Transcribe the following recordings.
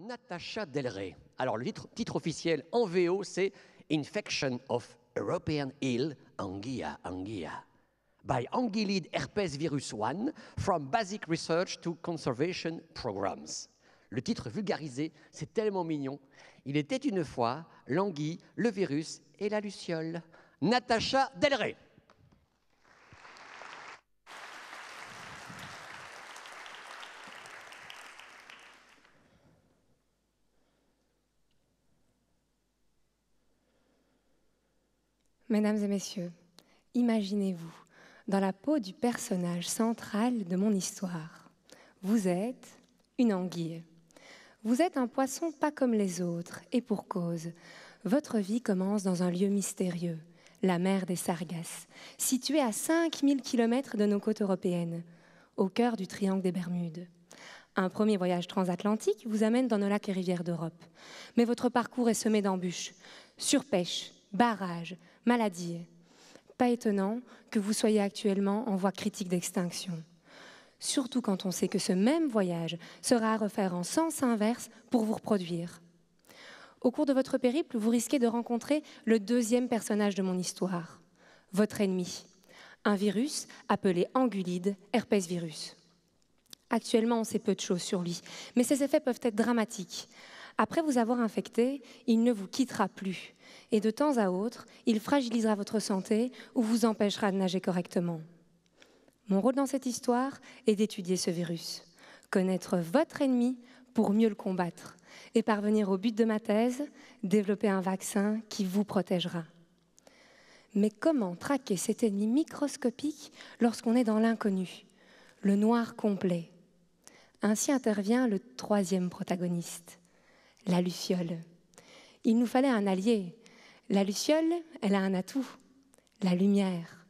Natacha Delray, Alors le titre, officiel en VO, c'est Infection of European Ill, Anguilla Anguilla by Anguillid Herpes Virus 1 from Basic Research to Conservation Programs. Le titre vulgarisé, c'est tellement mignon. Il était une fois l'anguille, le virus et la luciole. Natacha Delray Mesdames et messieurs, imaginez-vous dans la peau du personnage central de mon histoire. Vous êtes une anguille. Vous êtes un poisson pas comme les autres, et pour cause. Votre vie commence dans un lieu mystérieux, la mer des Sargasses, située à 5000 km de nos côtes européennes, au cœur du triangle des Bermudes. Un premier voyage transatlantique vous amène dans nos lacs et rivières d'Europe. Mais votre parcours est semé d'embûches, surpêches, barrages, maladie. Pas étonnant que vous soyez actuellement en voie critique d'extinction. Surtout quand on sait que ce même voyage sera à refaire en sens inverse pour vous reproduire. Au cours de votre périple, vous risquez de rencontrer le deuxième personnage de mon histoire, votre ennemi, un virus appelé angulide, herpès virus. Actuellement, on sait peu de choses sur lui, mais ses effets peuvent être dramatiques. Après vous avoir infecté, il ne vous quittera plus. Et de temps à autre, il fragilisera votre santé ou vous empêchera de nager correctement. Mon rôle dans cette histoire est d'étudier ce virus, connaître votre ennemi pour mieux le combattre et parvenir au but de ma thèse, développer un vaccin qui vous protégera. Mais comment traquer cet ennemi microscopique lorsqu'on est dans l'inconnu, le noir complet Ainsi intervient le troisième protagoniste, la luciole. Il nous fallait un allié. La luciole, elle a un atout, la lumière.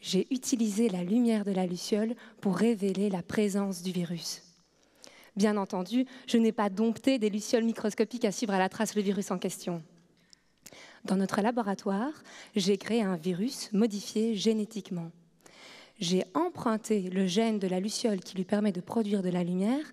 J'ai utilisé la lumière de la luciole pour révéler la présence du virus. Bien entendu, je n'ai pas dompté des lucioles microscopiques à suivre à la trace le virus en question. Dans notre laboratoire, j'ai créé un virus modifié génétiquement j'ai emprunté le gène de la luciole qui lui permet de produire de la lumière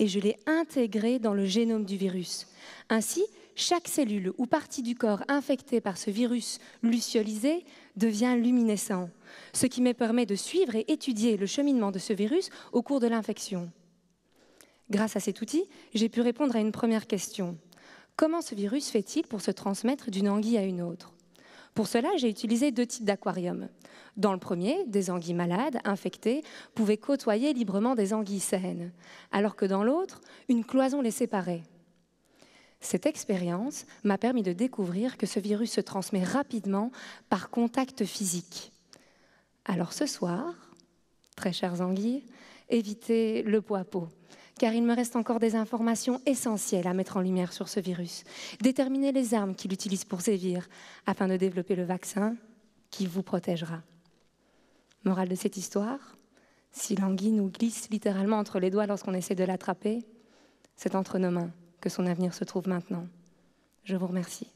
et je l'ai intégré dans le génome du virus. Ainsi, chaque cellule ou partie du corps infectée par ce virus luciolisé devient luminescent, ce qui me permet de suivre et étudier le cheminement de ce virus au cours de l'infection. Grâce à cet outil, j'ai pu répondre à une première question. Comment ce virus fait-il pour se transmettre d'une anguille à une autre pour cela, j'ai utilisé deux types d'aquariums. Dans le premier, des anguilles malades, infectées, pouvaient côtoyer librement des anguilles saines, alors que dans l'autre, une cloison les séparait. Cette expérience m'a permis de découvrir que ce virus se transmet rapidement par contact physique. Alors ce soir, très chers anguilles, évitez le poids à car il me reste encore des informations essentielles à mettre en lumière sur ce virus. Déterminer les armes qu'il utilise pour sévir, afin de développer le vaccin qui vous protégera. Morale de cette histoire si l'anguille nous glisse littéralement entre les doigts lorsqu'on essaie de l'attraper, c'est entre nos mains que son avenir se trouve maintenant. Je vous remercie.